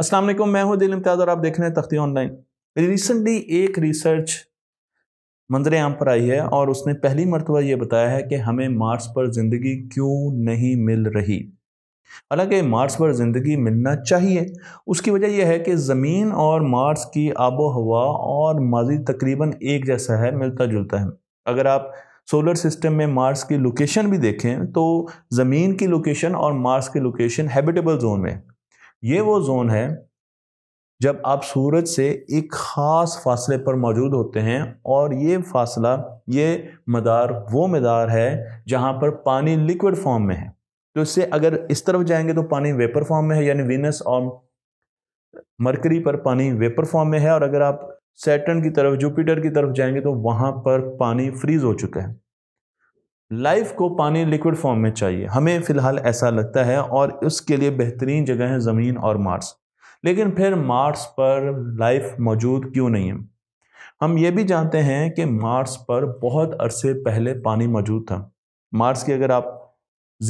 अस्सलाम वालेकुम मैं हूं दिल इम्तियाज और आप देख रहे हैं तख्ती ऑनलाइन रिसेंटली एक रिसर्च मंजरे आम पर आई है और उसने पहली मरतबा ये बताया है कि हमें मार्स पर ज़िंदगी क्यों नहीं मिल रही हालांकि मार्स पर ज़िंदगी मिलना चाहिए उसकी वजह यह है कि ज़मीन और मार्स की आबो हवा और माजी तकरीबन एक जैसा है मिलता जुलता है अगर आप सोलर सिस्टम में मार्स की लोकेशन भी देखें तो ज़मीन की लोकेशन और मार्स की लोकेशन हैबिटेबल जोन में ये वो जोन है जब आप सूरज से एक ख़ास फासले पर मौजूद होते हैं और ये फासला ये मदार वो मदार है जहाँ पर पानी लिक्विड फॉर्म में है तो इससे अगर इस तरफ जाएंगे तो पानी वेपर फॉर्म में है यानी वीनस और मरकरी पर पानी वेपर फॉर्म में है और अगर आप सैटर्न की तरफ जुपिटर की तरफ जाएंगे तो वहाँ पर पानी फ्रीज हो चुका है लाइफ को पानी लिक्विड फॉर्म में चाहिए हमें फ़िलहाल ऐसा लगता है और उसके लिए बेहतरीन जगह है ज़मीन और मार्स लेकिन फिर मार्स पर लाइफ मौजूद क्यों नहीं है हम ये भी जानते हैं कि मार्स पर बहुत अरसे पहले पानी मौजूद था मार्स की अगर आप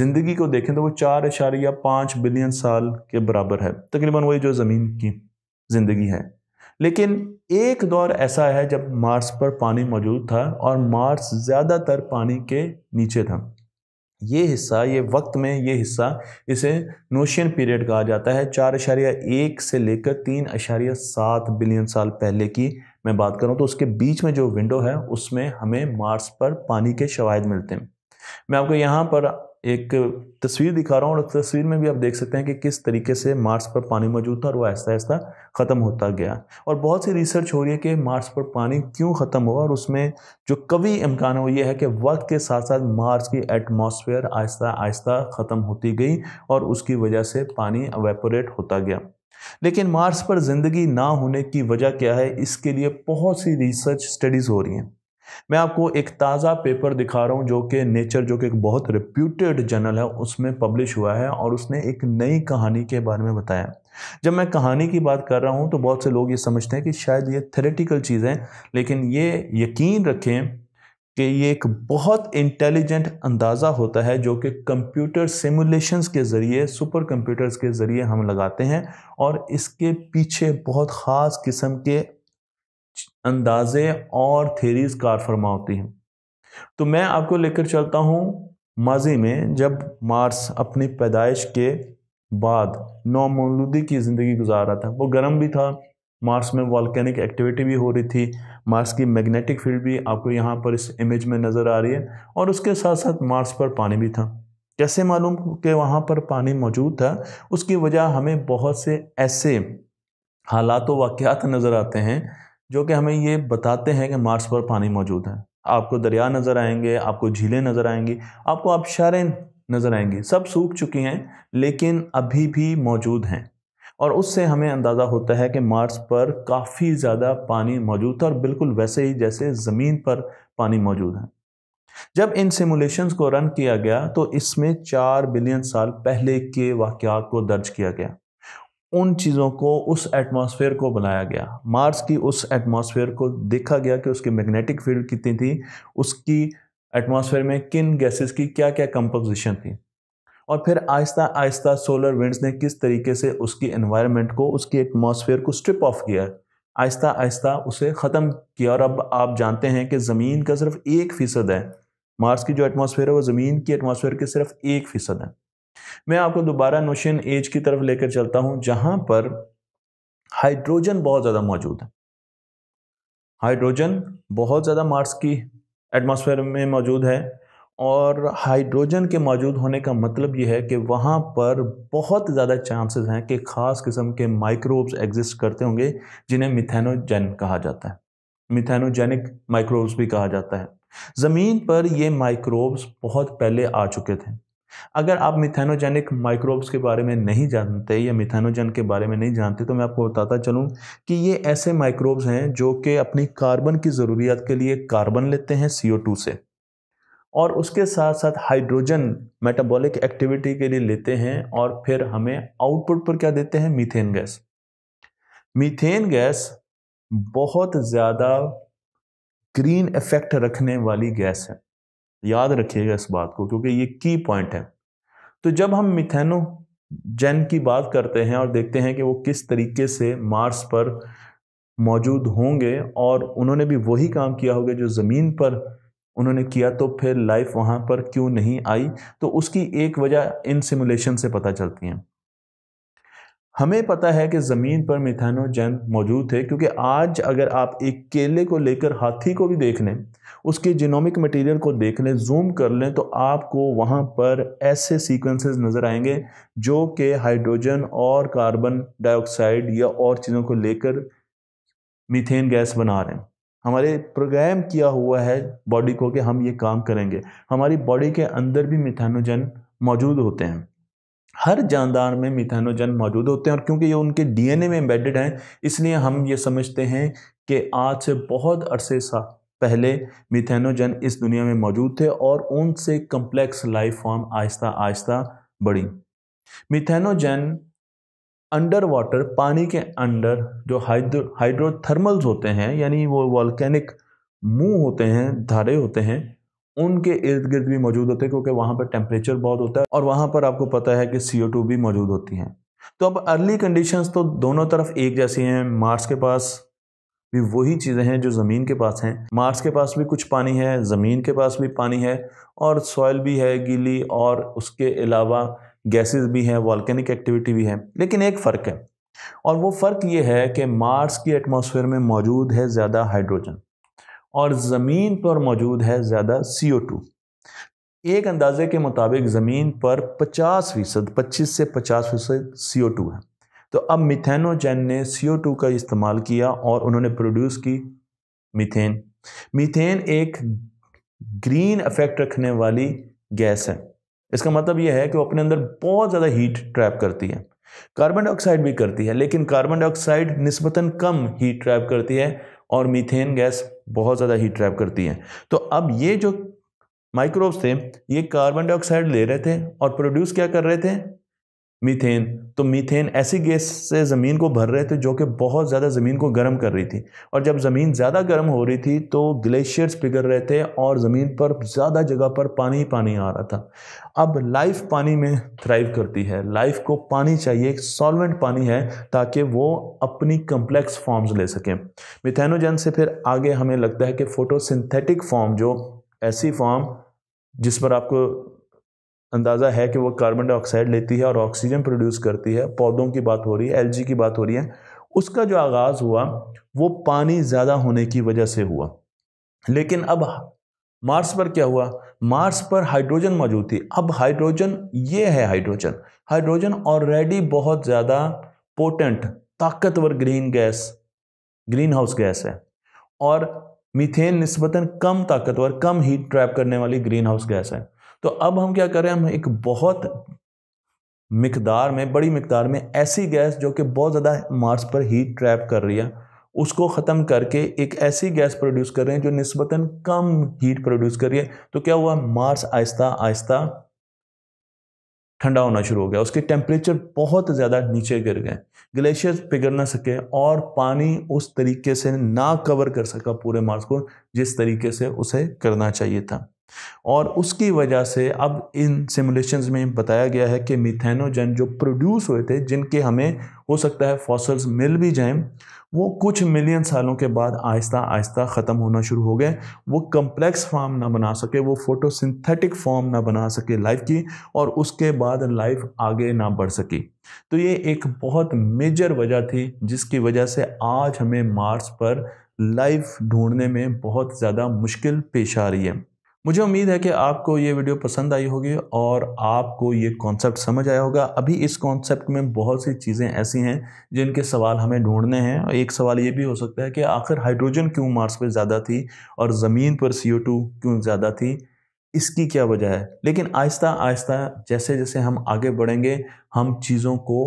ज़िंदगी को देखें तो वो चार इशारे या पाँच बिलियन साल के बराबर है तकरीबन वही जो ज़मीन की ज़िंदगी है लेकिन एक दौर ऐसा है जब मार्स पर पानी मौजूद था और मार्स ज़्यादातर पानी के नीचे था ये हिस्सा ये वक्त में ये हिस्सा इसे नोशियन पीरियड कहा जाता है चार अशारिया एक से लेकर तीन अशारिया सात बिलियन साल पहले की मैं बात करूँ तो उसके बीच में जो विंडो है उसमें हमें मार्स पर पानी के शवाद मिलते हैं मैं आपको यहाँ पर एक तस्वीर दिखा रहा हूँ और तस्वीर में भी आप देख सकते हैं कि किस तरीके से मार्स पर पानी मौजूद था और वो आहिस्ता आहिस्ता ख़त्म होता गया और बहुत सी रिसर्च हो रही है कि मार्स पर पानी क्यों ख़त्म हुआ और उसमें जो कवि इम्कान है वो ये है कि वक्त के साथ साथ मार्स की एटमॉस्फेयर आहिस्ता आहिस्ता ख़त्म होती गई और उसकी वजह से पानी अवेपोरेट होता गया लेकिन मार्स पर ज़िंदगी ना होने की वजह क्या है इसके लिए बहुत सी रिसर्च स्टडीज़ हो रही हैं मैं आपको एक ताज़ा पेपर दिखा रहा हूँ जो कि नेचर जो कि एक बहुत रिप्यूटेड जर्नल है उसमें पब्लिश हुआ है और उसने एक नई कहानी के बारे में बताया जब मैं कहानी की बात कर रहा हूँ तो बहुत से लोग ये समझते हैं कि शायद ये थेरेटिकल चीज़ है लेकिन ये यकीन रखें कि ये एक बहुत इंटेलिजेंट अंदाज़ा होता है जो कि कंप्यूटर सिमुलेशंस के ज़रिए सुपर कंप्यूटर्स के ज़रिए हम लगाते हैं और इसके पीछे बहुत ख़ास किस्म के अंदाज़े और थेरीज कार फरमा होती हैं तो मैं आपको लेकर चलता हूँ माजी में जब मार्स अपनी पैदाइश के बाद नौमौलूदी की ज़िंदगी गुजार रहा था वो गर्म भी था मार्स में वॉलैनिक एक्टिविटी भी हो रही थी मार्स की मैग्नेटिक फील्ड भी आपको यहाँ पर इस इमेज में नज़र आ रही है और उसके साथ साथ मार्स पर पानी भी था कैसे मालूम कि वहाँ पर पानी मौजूद था उसकी वजह हमें बहुत से ऐसे हालात वाक़ नज़र आते हैं जो कि हमें ये बताते हैं कि मार्स पर पानी मौजूद है आपको दरिया नज़र आएंगे आपको झीलें नज़र आएंगी आपको आबशारें नज़र आएंगी सब सूख चुकी हैं लेकिन अभी भी मौजूद हैं और उससे हमें अंदाज़ा होता है कि मार्स पर काफ़ी ज़्यादा पानी मौजूद था और बिल्कुल वैसे ही जैसे ज़मीन पर पानी मौजूद है जब इन सिमुलेशंस को रन किया गया तो इसमें चार बिलियन साल पहले के वाक़ को दर्ज किया गया उन चीज़ों को उस एटमॉस्फेयर को बनाया गया मार्स की उस एटमॉस्फेयर को देखा गया कि उसकी मैग्नेटिक फील्ड कितनी थी उसकी एटमॉस्फेयर में किन गैसेस की क्या क्या कंपोजिशन थी और फिर आहिस्ता आहिस्ता सोलर विंड्स ने किस तरीके से उसकी एनवायरनमेंट को उसकी एटमॉस्फेयर को स्ट्रिप ऑफ किया आहिस्ता आहिस्ता उसे ख़त्म किया और अब आप जानते हैं कि ज़मीन का सिर्फ एक फ़ीसद है मार्स की जो एटमॉस्फेयर है वो ज़मीन की एटमॉस्फेयर के सिर्फ एक फ़ीसद है मैं आपको दोबारा नोशन एज की तरफ लेकर चलता हूं जहां पर हाइड्रोजन बहुत ज़्यादा मौजूद है हाइड्रोजन बहुत ज़्यादा मार्स की एटमॉस्फेयर में मौजूद है और हाइड्रोजन के मौजूद होने का मतलब यह है कि वहाँ पर बहुत ज़्यादा चांसेस हैं कि ख़ास किस्म के माइक्रोब्स एग्जिस्ट करते होंगे जिन्हें मिथेनोजन कहा जाता है मिथेनोजेनिक माइक्रोब्स भी कहा जाता है ज़मीन पर ये माइक्रोब्स बहुत पहले आ चुके थे अगर आप मिथेनोजेनिक माइक्रोब्स के बारे में नहीं जानते या मिथेनोजन के बारे में नहीं जानते तो मैं आपको बताता चलूँ कि ये ऐसे माइक्रोब्स हैं जो कि अपनी कार्बन की ज़रूरियात के लिए कार्बन लेते हैं सी से और उसके साथ साथ हाइड्रोजन मेटाबॉलिक एक्टिविटी के लिए लेते हैं और फिर हमें आउटपुट पर क्या देते हैं मीथेन गैस मीथेन गैस बहुत ज़्यादा ग्रीन इफेक्ट रखने वाली गैस है याद रखिएगा इस बात को क्योंकि ये की पॉइंट है तो जब हम मिथेनो जैन की बात करते हैं और देखते हैं कि वो किस तरीके से मार्स पर मौजूद होंगे और उन्होंने भी वही काम किया होगा जो ज़मीन पर उन्होंने किया तो फिर लाइफ वहाँ पर क्यों नहीं आई तो उसकी एक वजह इन सिमुलेशन से पता चलती हैं हमें पता है कि ज़मीन पर मिथानोजन मौजूद थे क्योंकि आज अगर आप एक केले को लेकर हाथी को भी देख लें उसके जिनोमिक मटेरियल को देख लें जूम कर लें तो आपको वहाँ पर ऐसे सीक्वेंसेस नज़र आएंगे जो कि हाइड्रोजन और कार्बन डाइऑक्साइड या और चीज़ों को लेकर मीथेन गैस बना रहे हैं हमारे प्रोग्राम किया हुआ है बॉडी को कि हम ये काम करेंगे हमारी बॉडी के अंदर भी मिथेनोजन मौजूद होते हैं हर जानदार में मिथेनोजन मौजूद होते हैं और क्योंकि ये उनके डीएनए में एम्बेडेड हैं इसलिए हम ये समझते हैं कि आज से बहुत अरसे सा पहले मिथेनोजन इस दुनिया में मौजूद थे और उनसे कम्प्लेक्स लाइफ फॉर्म आहिस्ता आहिस्ता बढ़ी मिथेनोजन अंडर वाटर पानी के अंडर जो हाइड्रो हाइड्रोथर्मल्स होते हैं यानी वो वॉल्केनिक मुंह होते हैं धारे होते हैं उनके इर्द गिर्द भी मौजूद होते हैं क्योंकि वहाँ पर टेम्परेचर बहुत होता है और वहाँ पर आपको पता है कि सी भी मौजूद होती हैं तो अब अर्ली कंडीशंस तो दोनों तरफ एक जैसी हैं मार्स के पास भी वही चीज़ें हैं जो ज़मीन के पास हैं मार्स के पास भी कुछ पानी है ज़मीन के पास भी पानी है और सॉयल भी है गीली और उसके अलावा गैसेस भी हैं वॉल्केनिक एक्टिविटी भी है लेकिन एक फ़र्क है और वो फ़र्क ये है कि मार्स की एटमॉस्फेयर में मौजूद है ज़्यादा हाइड्रोजन और ज़मीन पर मौजूद है ज़्यादा सी ओ टू एक अंदाजे के मुताबिक ज़मीन पर पचास फ़ीसद पच्चीस से पचास फ़ीसद सी ओ टू है तो अब मिथेनोजैन ने सी ओ टू का इस्तेमाल किया और उन्होंने प्रोड्यूस की मिथेन मिथेन एक ग्रीन अफेक्ट रखने वाली गैस है इसका मतलब यह है कि वो अपने अंदर बहुत ज़्यादा हीट ट्रैप करती है कार्बन डाइऑक्साइड भी करती है लेकिन कार्बन डाइऑक्साइड नस्बता कम हीट ट्रैप करती है और मीथेन गैस बहुत ज़्यादा हीट ट्रैप करती है तो अब ये जो माइक्रोब्स थे ये कार्बन डाइऑक्साइड ले रहे थे और प्रोड्यूस क्या कर रहे थे मीथेन तो मीथेन ऐसी गैस से ज़मीन को भर रहे थे जो कि बहुत ज़्यादा ज़मीन को गर्म कर रही थी और जब ज़मीन ज़्यादा गर्म हो रही थी तो ग्लेशियर्स पिघल रहे थे और ज़मीन पर ज़्यादा जगह पर पानी ही पानी आ रहा था अब लाइफ पानी में थ्राइव करती है लाइफ को पानी चाहिए सॉल्वेंट पानी है ताकि वो अपनी कम्प्लेक्स फॉर्म्स ले सकें मिथेनोजन से फिर आगे हमें लगता है कि फ़ोटोसिंथेटिक फॉर्म जो ऐसी फॉर्म जिस पर आपको अंदाज़ा है कि वो कार्बन डाइऑक्साइड लेती है और ऑक्सीजन प्रोड्यूस करती है पौधों की बात हो रही है एलजी की बात हो रही है उसका जो आगाज़ हुआ वो पानी ज़्यादा होने की वजह से हुआ लेकिन अब मार्स पर क्या हुआ मार्स पर हाइड्रोजन मौजूद थी अब हाइड्रोजन ये है हाइड्रोजन हाइड्रोजन ऑलरेडी बहुत ज़्यादा पोटेंट ताकतवर green gas green house gas है और मीथेन निस्बतन कम ताकतवर कम हीट ट्रैप करने वाली ग्रीन हाउस गैस है तो अब हम क्या करें हम एक बहुत मकदार में बड़ी मकदार में ऐसी गैस जो कि बहुत ज़्यादा मार्स पर हीट ट्रैप कर रही है उसको ख़त्म करके एक ऐसी गैस प्रोड्यूस कर रहे हैं जो नस्बता कम हीट प्रोड्यूस कर रही है तो क्या हुआ मार्स आहिस्ता आहिस्ता ठंडा होना शुरू हो गया उसके टेम्परेचर बहुत ज़्यादा नीचे गिर गए ग्लेशियर पिघल ना सके और पानी उस तरीके से ना कवर कर सका पूरे मार्स को जिस तरीके से उसे करना चाहिए था और उसकी वजह से अब इन सिमुलेशंस में बताया गया है कि मिथेनोजन जो प्रोड्यूस हुए थे जिनके हमें हो सकता है फॉसल्स मिल भी जाएं वो कुछ मिलियन सालों के बाद आहिस्ता आहिस्ता ख़त्म होना शुरू हो गए वो कम्प्लेक्स फॉर्म ना बना सके वो फोटोसिंथेटिक फॉर्म ना बना सके लाइफ की और उसके बाद लाइफ आगे ना बढ़ सकी तो ये एक बहुत मेजर वजह थी जिसकी वजह से आज हमें मार्स पर लाइफ ढूंढने में बहुत ज़्यादा मुश्किल पेश आ रही है मुझे उम्मीद है कि आपको ये वीडियो पसंद आई होगी और आपको ये कॉन्सेप्ट समझ आया होगा अभी इस कॉन्सेप्ट में बहुत सी चीज़ें ऐसी हैं जिनके सवाल हमें ढूंढने हैं एक सवाल ये भी हो सकता है कि आखिर हाइड्रोजन क्यों मार्स पर ज़्यादा थी और ज़मीन पर सी क्यों ज़्यादा थी इसकी क्या वजह है लेकिन आहिस्ता आहिस्ता जैसे जैसे हम आगे बढ़ेंगे हम चीज़ों को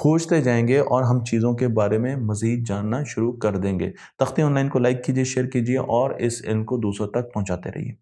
खोजते जाएंगे और हम चीज़ों के बारे में मज़ीद जानना शुरू कर देंगे तख्ती ऑनलाइन को लाइक कीजिए शेयर कीजिए और इस इल्म को दूसरों तक पहुँचाते रहिए